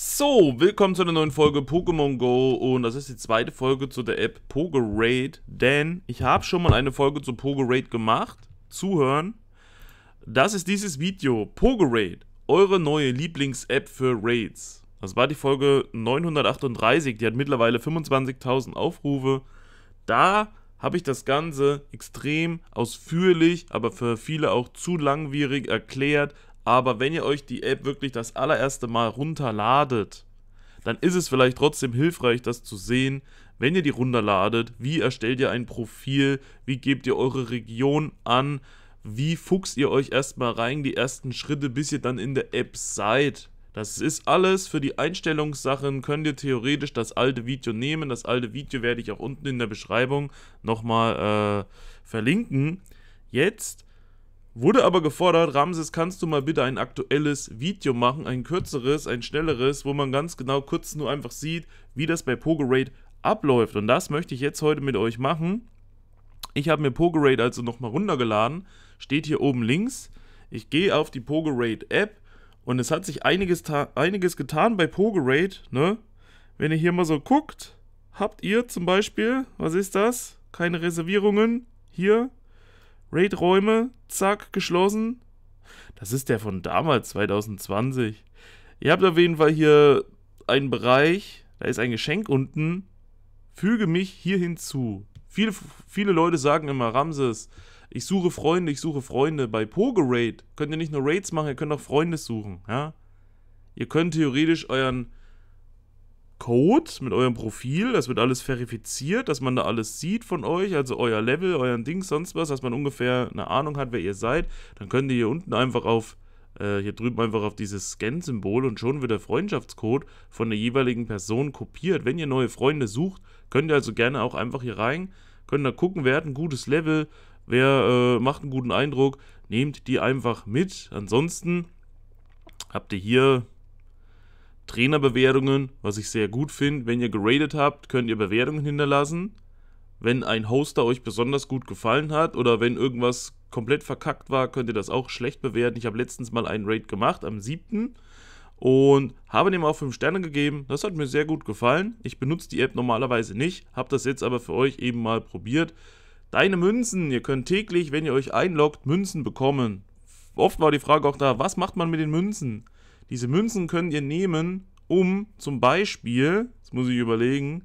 So, willkommen zu einer neuen Folge Pokémon Go und das ist die zweite Folge zu der App Pogo Raid, denn ich habe schon mal eine Folge zu Pogo Raid gemacht, zuhören. Das ist dieses Video, Pogo Raid, eure neue Lieblings-App für Raids. Das war die Folge 938, die hat mittlerweile 25.000 Aufrufe. Da habe ich das Ganze extrem ausführlich, aber für viele auch zu langwierig erklärt, aber wenn ihr euch die App wirklich das allererste Mal runterladet, dann ist es vielleicht trotzdem hilfreich, das zu sehen, wenn ihr die runterladet, wie erstellt ihr ein Profil, wie gebt ihr eure Region an, wie fuchst ihr euch erstmal rein, die ersten Schritte, bis ihr dann in der App seid. Das ist alles für die Einstellungssachen. Könnt ihr theoretisch das alte Video nehmen. Das alte Video werde ich auch unten in der Beschreibung nochmal äh, verlinken. Jetzt Wurde aber gefordert, Ramses, kannst du mal bitte ein aktuelles Video machen, ein kürzeres, ein schnelleres, wo man ganz genau kurz nur einfach sieht, wie das bei Pogorate abläuft. Und das möchte ich jetzt heute mit euch machen. Ich habe mir Pogorate also nochmal runtergeladen, steht hier oben links. Ich gehe auf die Pogorate App und es hat sich einiges, einiges getan bei Pogorate. Ne? Wenn ihr hier mal so guckt, habt ihr zum Beispiel, was ist das? Keine Reservierungen, hier Raid-Räume, zack, geschlossen. Das ist der von damals, 2020. Ihr habt auf jeden Fall hier einen Bereich, da ist ein Geschenk unten. Füge mich hier hinzu. Viele, viele Leute sagen immer, Ramses, ich suche Freunde, ich suche Freunde. Bei Pogo Raid könnt ihr nicht nur Raids machen, ihr könnt auch Freunde suchen. Ja? Ihr könnt theoretisch euren Code, mit eurem Profil. Das wird alles verifiziert, dass man da alles sieht von euch, also euer Level, euren Ding, sonst was, dass man ungefähr eine Ahnung hat, wer ihr seid. Dann könnt ihr hier unten einfach auf, äh, hier drüben einfach auf dieses Scan-Symbol und schon wird der Freundschaftscode von der jeweiligen Person kopiert. Wenn ihr neue Freunde sucht, könnt ihr also gerne auch einfach hier rein, könnt da gucken, wer hat ein gutes Level, wer äh, macht einen guten Eindruck. Nehmt die einfach mit. Ansonsten habt ihr hier Trainerbewertungen, was ich sehr gut finde. Wenn ihr geradet habt, könnt ihr Bewertungen hinterlassen. Wenn ein Hoster euch besonders gut gefallen hat oder wenn irgendwas komplett verkackt war, könnt ihr das auch schlecht bewerten. Ich habe letztens mal einen Raid gemacht am 7. und habe dem auch 5 Sterne gegeben. Das hat mir sehr gut gefallen. Ich benutze die App normalerweise nicht, habe das jetzt aber für euch eben mal probiert. Deine Münzen, ihr könnt täglich, wenn ihr euch einloggt, Münzen bekommen. Oft war die Frage auch da, was macht man mit den Münzen? Diese Münzen könnt ihr nehmen, um zum Beispiel, jetzt muss ich überlegen,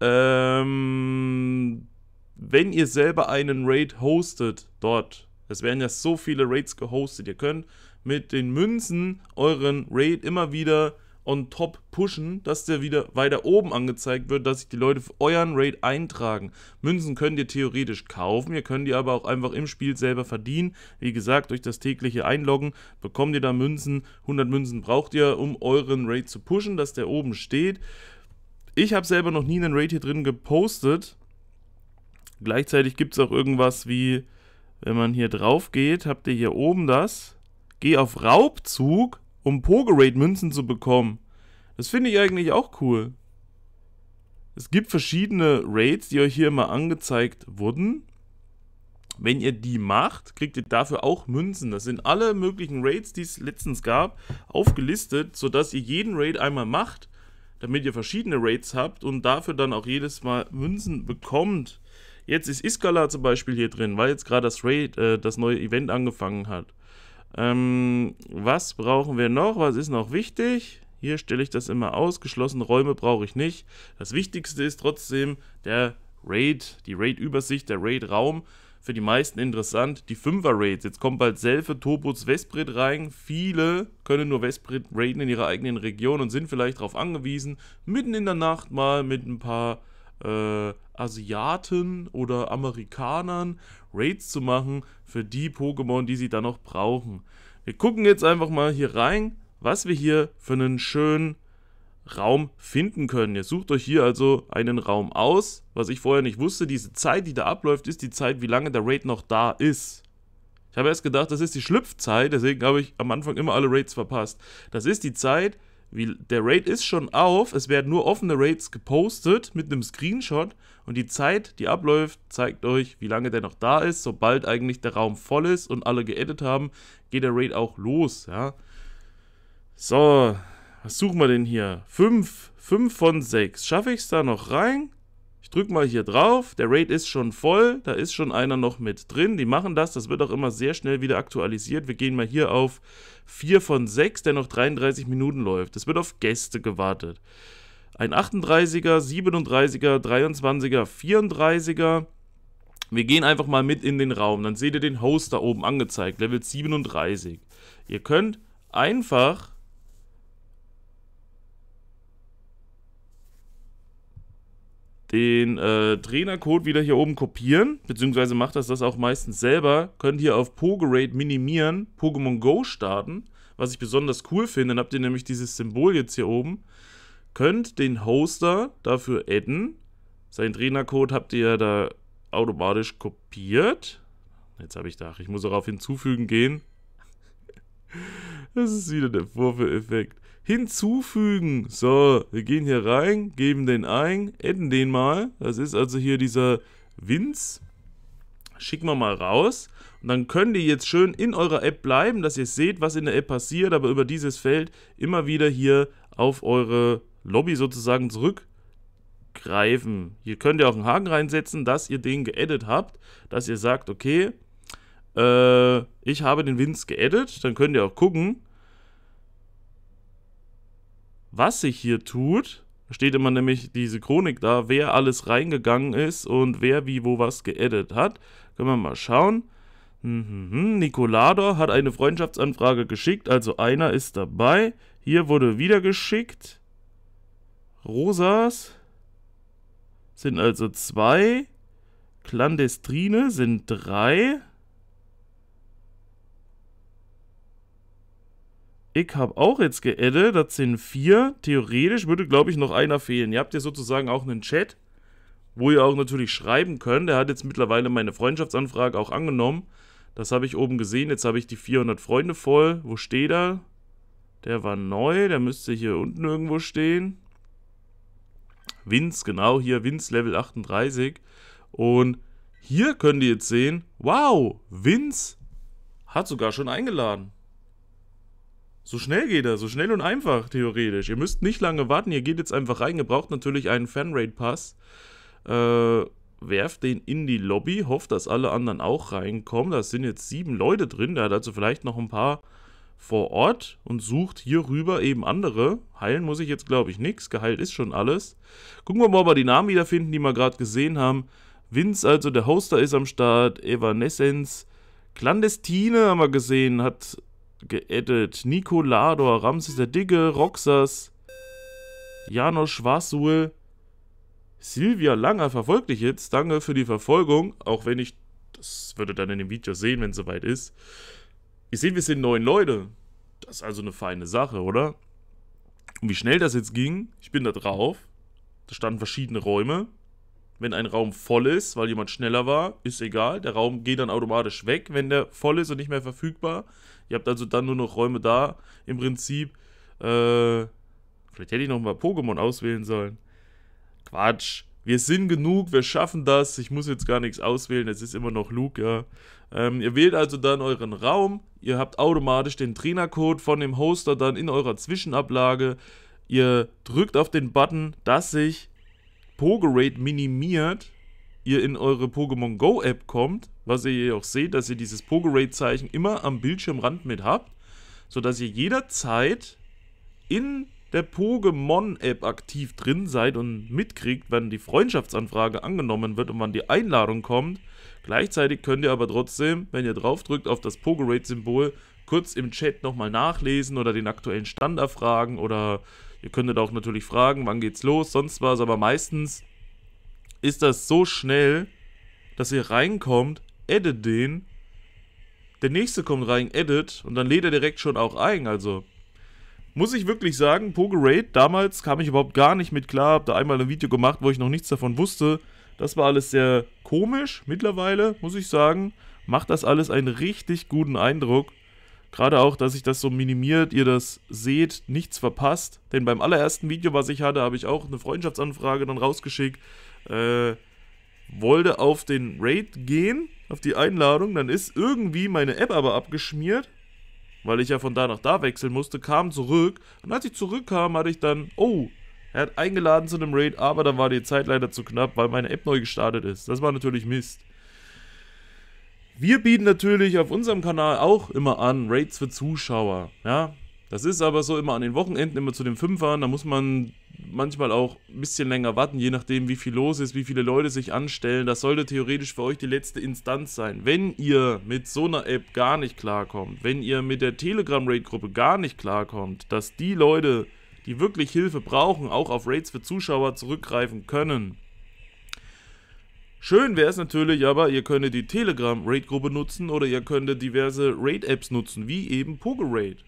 ähm, wenn ihr selber einen Raid hostet dort, es werden ja so viele Raids gehostet, ihr könnt mit den Münzen euren Raid immer wieder on top pushen, dass der wieder weiter oben angezeigt wird, dass sich die Leute für euren Raid eintragen. Münzen könnt ihr theoretisch kaufen, ihr könnt die aber auch einfach im Spiel selber verdienen. Wie gesagt, durch das tägliche Einloggen bekommt ihr da Münzen. 100 Münzen braucht ihr, um euren Raid zu pushen, dass der oben steht. Ich habe selber noch nie einen Raid hier drin gepostet. Gleichzeitig gibt es auch irgendwas wie, wenn man hier drauf geht, habt ihr hier oben das. Geh auf Raubzug um Pogerate-Münzen zu bekommen. Das finde ich eigentlich auch cool. Es gibt verschiedene Raids, die euch hier immer angezeigt wurden. Wenn ihr die macht, kriegt ihr dafür auch Münzen. Das sind alle möglichen Raids, die es letztens gab, aufgelistet, sodass ihr jeden Raid einmal macht, damit ihr verschiedene Raids habt und dafür dann auch jedes Mal Münzen bekommt. Jetzt ist Iskala zum Beispiel hier drin, weil jetzt gerade das Raid, äh, das neue Event angefangen hat. Ähm, was brauchen wir noch? Was ist noch wichtig? Hier stelle ich das immer aus. Geschlossene Räume brauche ich nicht. Das Wichtigste ist trotzdem der Raid, die Raid-Übersicht, der Raid-Raum. Für die meisten interessant, die 5er-Raids. Jetzt kommt bald Selfe, Tobuts, Westbrit rein. Viele können nur Westbrit raiden in ihrer eigenen Region und sind vielleicht darauf angewiesen, mitten in der Nacht mal mit ein paar äh, Asiaten oder Amerikanern Raids zu machen für die Pokémon, die sie dann noch brauchen. Wir gucken jetzt einfach mal hier rein, was wir hier für einen schönen Raum finden können. Ihr sucht euch hier also einen Raum aus. Was ich vorher nicht wusste, diese Zeit, die da abläuft, ist die Zeit, wie lange der Raid noch da ist. Ich habe erst gedacht, das ist die Schlüpfzeit, deswegen habe ich am Anfang immer alle Raids verpasst. Das ist die Zeit, wie, der Raid ist schon auf, es werden nur offene Raids gepostet mit einem Screenshot und die Zeit, die abläuft, zeigt euch, wie lange der noch da ist. Sobald eigentlich der Raum voll ist und alle geedit haben, geht der Raid auch los, ja. So, was suchen wir denn hier? 5, 5 von 6. Schaffe ich es da noch rein? Ich drücke mal hier drauf, der Raid ist schon voll, da ist schon einer noch mit drin, die machen das, das wird auch immer sehr schnell wieder aktualisiert. Wir gehen mal hier auf 4 von 6, der noch 33 Minuten läuft. Es wird auf Gäste gewartet. Ein 38er, 37er, 23er, 34er. Wir gehen einfach mal mit in den Raum, dann seht ihr den Host da oben angezeigt, Level 37. Ihr könnt einfach den äh, Trainercode wieder hier oben kopieren, beziehungsweise macht das das auch meistens selber, könnt ihr auf Pogerate minimieren, Pokémon Go starten, was ich besonders cool finde, dann habt ihr nämlich dieses Symbol jetzt hier oben, könnt den Hoster dafür adden, seinen Trainercode habt ihr ja da automatisch kopiert, jetzt habe ich da, ich muss auch auf hinzufügen gehen, das ist wieder der Vorführeffekt hinzufügen. So, wir gehen hier rein, geben den ein, adden den mal. Das ist also hier dieser Winz. Schicken wir mal raus. Und dann könnt ihr jetzt schön in eurer App bleiben, dass ihr seht, was in der App passiert, aber über dieses Feld immer wieder hier auf eure Lobby sozusagen zurückgreifen. Hier könnt ihr auch einen Haken reinsetzen, dass ihr den geedit habt, dass ihr sagt, okay, äh, ich habe den Winz geedit. Dann könnt ihr auch gucken, was sich hier tut. Da steht immer nämlich diese Chronik da, wer alles reingegangen ist und wer wie wo was geedit hat. Können wir mal schauen. Mhm, Nicolador hat eine Freundschaftsanfrage geschickt, also einer ist dabei. Hier wurde wieder geschickt. Rosas sind also zwei. Klandestrine sind drei. Ich habe auch jetzt geaddet, das sind vier. Theoretisch würde, glaube ich, noch einer fehlen. Ihr habt ja sozusagen auch einen Chat, wo ihr auch natürlich schreiben könnt. Der hat jetzt mittlerweile meine Freundschaftsanfrage auch angenommen. Das habe ich oben gesehen. Jetzt habe ich die 400 Freunde voll. Wo steht er? Der war neu. Der müsste hier unten irgendwo stehen. Vince, genau hier. Vince Level 38. Und hier könnt ihr jetzt sehen, wow, Vince hat sogar schon eingeladen. So schnell geht er, so schnell und einfach theoretisch. Ihr müsst nicht lange warten, ihr geht jetzt einfach rein. Ihr braucht natürlich einen fanrate pass Äh, werft den in die Lobby, hofft, dass alle anderen auch reinkommen. Da sind jetzt sieben Leute drin, der hat also vielleicht noch ein paar vor Ort und sucht hierüber eben andere. Heilen muss ich jetzt, glaube ich, nichts. Geheilt ist schon alles. Gucken wir mal, ob wir die Namen wiederfinden, die wir gerade gesehen haben. Vince, also der Hoster, ist am Start. Evanescence. Clandestine haben wir gesehen, hat geedit. Nico Lador, Ramses der Digge, Roxas, Janosch Schwarzuhl, Silvia Langer verfolgt dich jetzt. Danke für die Verfolgung, auch wenn ich das würde dann in dem Video sehen, wenn es soweit ist. Ihr seht, wir sind neun Leute. Das ist also eine feine Sache, oder? Und wie schnell das jetzt ging, ich bin da drauf. Da standen verschiedene Räume. Wenn ein Raum voll ist, weil jemand schneller war, ist egal. Der Raum geht dann automatisch weg, wenn der voll ist und nicht mehr verfügbar. Ihr habt also dann nur noch Räume da, im Prinzip. Äh, vielleicht hätte ich noch mal Pokémon auswählen sollen. Quatsch. Wir sind genug, wir schaffen das. Ich muss jetzt gar nichts auswählen, es ist immer noch Luke, ja. Ähm, ihr wählt also dann euren Raum. Ihr habt automatisch den Trainercode von dem Hoster dann in eurer Zwischenablage. Ihr drückt auf den Button, dass sich Pogerate minimiert. Ihr in eure Pokémon Go App kommt was ihr hier auch seht, dass ihr dieses Pogo-Rate-Zeichen immer am Bildschirmrand mit habt, sodass ihr jederzeit in der Pokémon-App aktiv drin seid und mitkriegt, wann die Freundschaftsanfrage angenommen wird und wann die Einladung kommt. Gleichzeitig könnt ihr aber trotzdem, wenn ihr draufdrückt auf das Pogorate-Symbol, kurz im Chat nochmal nachlesen oder den aktuellen Stand erfragen oder ihr könntet auch natürlich fragen, wann geht's los, sonst was, aber meistens ist das so schnell, dass ihr reinkommt edit den. Der nächste kommt rein, edit und dann lädt er direkt schon auch ein. Also muss ich wirklich sagen, Pogeraid, damals kam ich überhaupt gar nicht mit klar. Hab da einmal ein Video gemacht, wo ich noch nichts davon wusste. Das war alles sehr komisch. Mittlerweile, muss ich sagen, macht das alles einen richtig guten Eindruck. Gerade auch, dass ich das so minimiert, ihr das seht, nichts verpasst. Denn beim allerersten Video, was ich hatte, habe ich auch eine Freundschaftsanfrage dann rausgeschickt. Äh, wollte auf den Raid gehen, auf die Einladung, dann ist irgendwie meine App aber abgeschmiert, weil ich ja von da nach da wechseln musste, kam zurück und als ich zurückkam, hatte ich dann, oh, er hat eingeladen zu einem Raid, aber dann war die Zeit leider zu knapp, weil meine App neu gestartet ist. Das war natürlich Mist. Wir bieten natürlich auf unserem Kanal auch immer an Raids für Zuschauer. Ja, das ist aber so immer an den Wochenenden, immer zu den Fünfern. Da muss man manchmal auch ein bisschen länger warten, je nachdem, wie viel los ist, wie viele Leute sich anstellen. Das sollte theoretisch für euch die letzte Instanz sein. Wenn ihr mit so einer App gar nicht klarkommt, wenn ihr mit der Telegram-Raid-Gruppe gar nicht klarkommt, dass die Leute, die wirklich Hilfe brauchen, auch auf Raids für Zuschauer zurückgreifen können. Schön wäre es natürlich, aber ihr könntet die Telegram-Raid-Gruppe nutzen oder ihr könntet diverse Raid-Apps nutzen, wie eben Raid.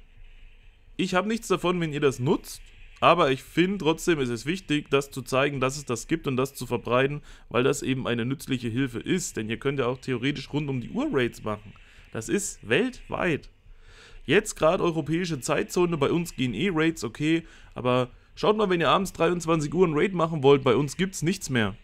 Ich habe nichts davon, wenn ihr das nutzt. Aber ich finde trotzdem ist es wichtig, das zu zeigen, dass es das gibt und das zu verbreiten, weil das eben eine nützliche Hilfe ist. Denn ihr könnt ja auch theoretisch rund um die Uhr Raids machen. Das ist weltweit. Jetzt gerade europäische Zeitzone, bei uns gehen eh Raids, okay. Aber schaut mal, wenn ihr abends 23 Uhr ein Raid machen wollt, bei uns gibt es nichts mehr.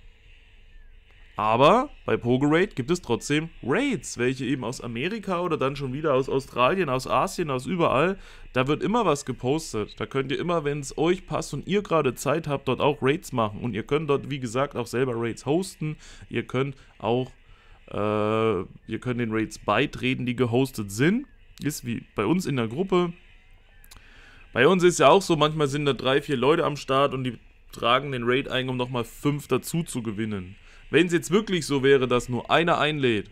Aber bei Pogo Raid gibt es trotzdem Raids, welche eben aus Amerika oder dann schon wieder aus Australien, aus Asien, aus überall. Da wird immer was gepostet. Da könnt ihr immer, wenn es euch passt und ihr gerade Zeit habt, dort auch Raids machen. Und ihr könnt dort, wie gesagt, auch selber Raids hosten. Ihr könnt auch, äh, ihr könnt den Raids beitreten, die gehostet sind. Ist wie bei uns in der Gruppe. Bei uns ist ja auch so, manchmal sind da drei, vier Leute am Start und die tragen den Raid ein, um nochmal fünf dazu zu gewinnen. Wenn es jetzt wirklich so wäre, dass nur einer einlädt,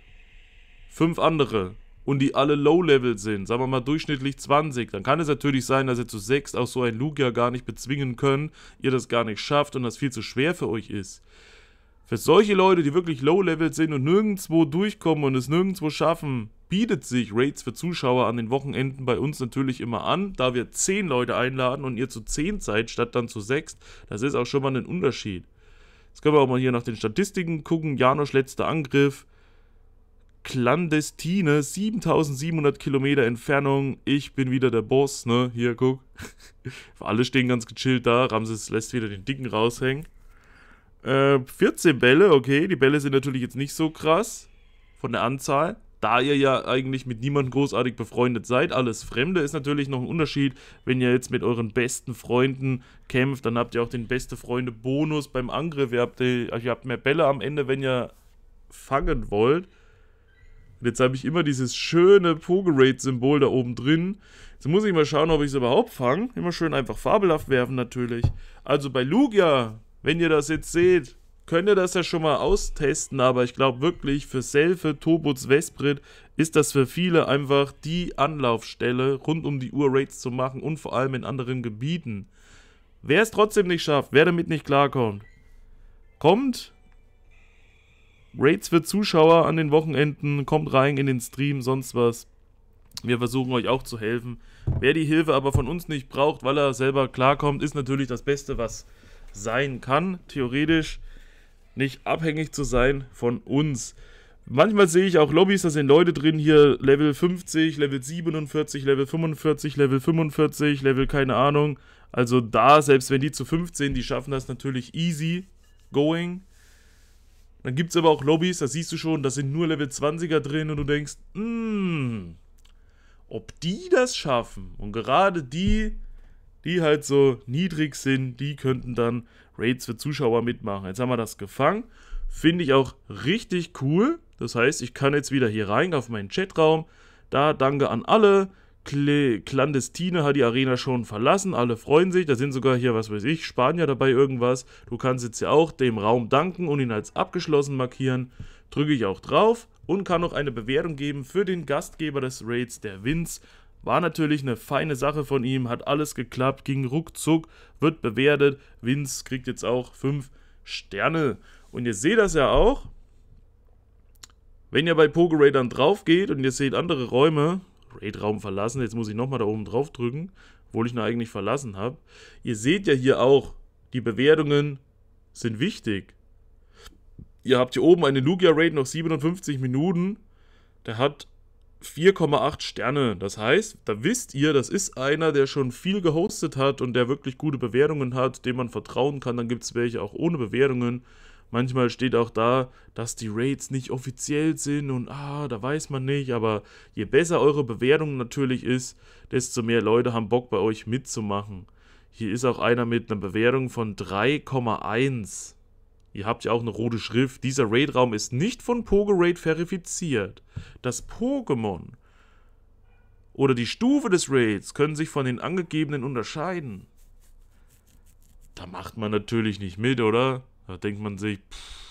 fünf andere und die alle Low-Level sind, sagen wir mal durchschnittlich 20, dann kann es natürlich sein, dass ihr zu sechs auch so ein Lugia gar nicht bezwingen könnt, ihr das gar nicht schafft und das viel zu schwer für euch ist. Für solche Leute, die wirklich Low-Level sind und nirgendwo durchkommen und es nirgendwo schaffen, bietet sich Raids für Zuschauer an den Wochenenden bei uns natürlich immer an, da wir 10 Leute einladen und ihr zu 10 seid statt dann zu 6. Das ist auch schon mal ein Unterschied. Jetzt können wir auch mal hier nach den Statistiken gucken. Janosch letzter Angriff. Klandestine, 7700 Kilometer Entfernung. Ich bin wieder der Boss, ne? Hier, guck. Alle stehen ganz gechillt da. Ramses lässt wieder den Dicken raushängen. Äh, 14 Bälle, okay. Die Bälle sind natürlich jetzt nicht so krass von der Anzahl da ihr ja eigentlich mit niemandem großartig befreundet seid. Alles Fremde ist natürlich noch ein Unterschied. Wenn ihr jetzt mit euren besten Freunden kämpft, dann habt ihr auch den beste Freunde Bonus beim Angriff. Ihr habt, äh, ihr habt mehr Bälle am Ende, wenn ihr fangen wollt. Und jetzt habe ich immer dieses schöne Pogerate-Symbol da oben drin. Jetzt muss ich mal schauen, ob ich es überhaupt fange. Immer schön einfach fabelhaft werfen natürlich. Also bei Lugia, wenn ihr das jetzt seht, könnt ihr das ja schon mal austesten, aber ich glaube wirklich für Selfe, Tobuts, Vesprit ist das für viele einfach die Anlaufstelle, rund um die Uhr Raids zu machen und vor allem in anderen Gebieten. Wer es trotzdem nicht schafft, wer damit nicht klarkommt, kommt Raids für Zuschauer an den Wochenenden, kommt rein in den Stream, sonst was. Wir versuchen euch auch zu helfen. Wer die Hilfe aber von uns nicht braucht, weil er selber klarkommt, ist natürlich das Beste, was sein kann, theoretisch nicht abhängig zu sein von uns. Manchmal sehe ich auch Lobbys, da sind Leute drin, hier Level 50, Level 47, Level 45, Level 45, Level keine Ahnung. Also da, selbst wenn die zu 15, die schaffen das natürlich easy going. Dann gibt es aber auch Lobbys, da siehst du schon, da sind nur Level 20er drin und du denkst, mh, hm, ob die das schaffen. Und gerade die die halt so niedrig sind, die könnten dann Raids für Zuschauer mitmachen. Jetzt haben wir das gefangen. Finde ich auch richtig cool. Das heißt, ich kann jetzt wieder hier rein auf meinen Chatraum. Da danke an alle. Klandestine hat die Arena schon verlassen. Alle freuen sich. Da sind sogar hier, was weiß ich, Spanier dabei irgendwas. Du kannst jetzt ja auch dem Raum danken und ihn als abgeschlossen markieren. Drücke ich auch drauf und kann noch eine Bewertung geben für den Gastgeber des Raids, der Vince. War natürlich eine feine Sache von ihm, hat alles geklappt, ging ruckzuck, wird bewertet. Vince kriegt jetzt auch 5 Sterne. Und ihr seht das ja auch. Wenn ihr bei Pogo dann drauf geht und ihr seht andere Räume, Raid-Raum verlassen, jetzt muss ich nochmal da oben drauf drücken, obwohl ich ihn eigentlich verlassen habe. Ihr seht ja hier auch, die Bewertungen sind wichtig. Ihr habt hier oben eine Lugia Raid noch 57 Minuten. Der hat 4,8 Sterne. Das heißt, da wisst ihr, das ist einer, der schon viel gehostet hat und der wirklich gute Bewertungen hat, dem man vertrauen kann. Dann gibt es welche auch ohne Bewertungen. Manchmal steht auch da, dass die Rates nicht offiziell sind und ah, da weiß man nicht, aber je besser eure Bewertung natürlich ist, desto mehr Leute haben Bock bei euch mitzumachen. Hier ist auch einer mit einer Bewertung von 3,1. Ihr habt ja auch eine rote Schrift. Dieser Raid-Raum ist nicht von Pogo-Raid verifiziert. Das Pokémon oder die Stufe des Raids können sich von den angegebenen unterscheiden. Da macht man natürlich nicht mit, oder? Da denkt man sich, pff,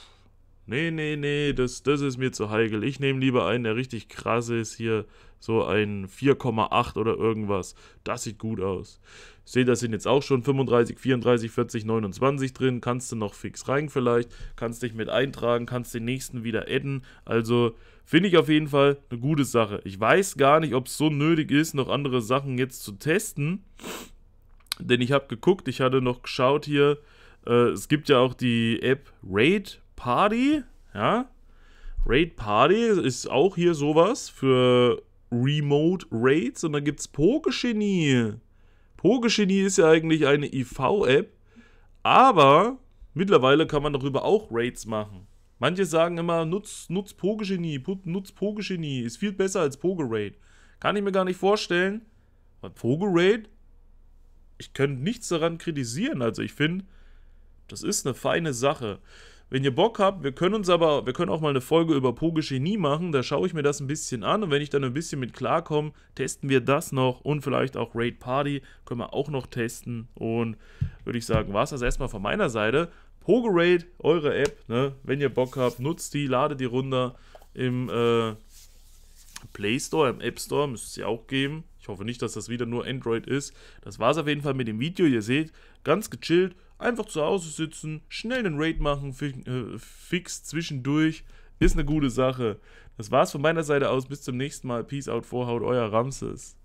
nee, nee, nee, das, das ist mir zu heikel. Ich nehme lieber einen, der richtig krass ist hier, so ein 4,8 oder irgendwas. Das sieht gut aus. Ich sehe, da sind jetzt auch schon 35, 34, 40, 29 drin. Kannst du noch fix rein vielleicht, kannst dich mit eintragen, kannst den nächsten wieder adden. Also finde ich auf jeden Fall eine gute Sache. Ich weiß gar nicht, ob es so nötig ist, noch andere Sachen jetzt zu testen. Denn ich habe geguckt, ich hatte noch geschaut hier, äh, es gibt ja auch die App Raid Party, ja. Raid Party ist auch hier sowas für Remote Raids. Und dann gibt es Pogegenie. Pogegenie ist ja eigentlich eine IV-App, aber mittlerweile kann man darüber auch Raids machen. Manche sagen immer, nutz, nutz Pogegenie, nutz Pogegenie, ist viel besser als Pogeraid. Kann ich mir gar nicht vorstellen. Weil Pogeraid, ich könnte nichts daran kritisieren. Also ich finde, das ist eine feine Sache. Wenn ihr Bock habt, wir können uns aber, wir können auch mal eine Folge über Pogenie machen, da schaue ich mir das ein bisschen an und wenn ich dann ein bisschen mit klarkomme, testen wir das noch und vielleicht auch Raid Party können wir auch noch testen und würde ich sagen, war es das erstmal von meiner Seite. Pogo Raid, eure App, ne? wenn ihr Bock habt, nutzt die, ladet die runter im äh, Play Store, im App Store, müsste es ja auch geben. Ich hoffe nicht, dass das wieder nur Android ist. Das war es auf jeden Fall mit dem Video, ihr seht, ganz gechillt, Einfach zu Hause sitzen, schnell den Raid machen, äh, fix zwischendurch. Ist eine gute Sache. Das war's von meiner Seite aus. Bis zum nächsten Mal. Peace out, vorhaut, euer Ramses.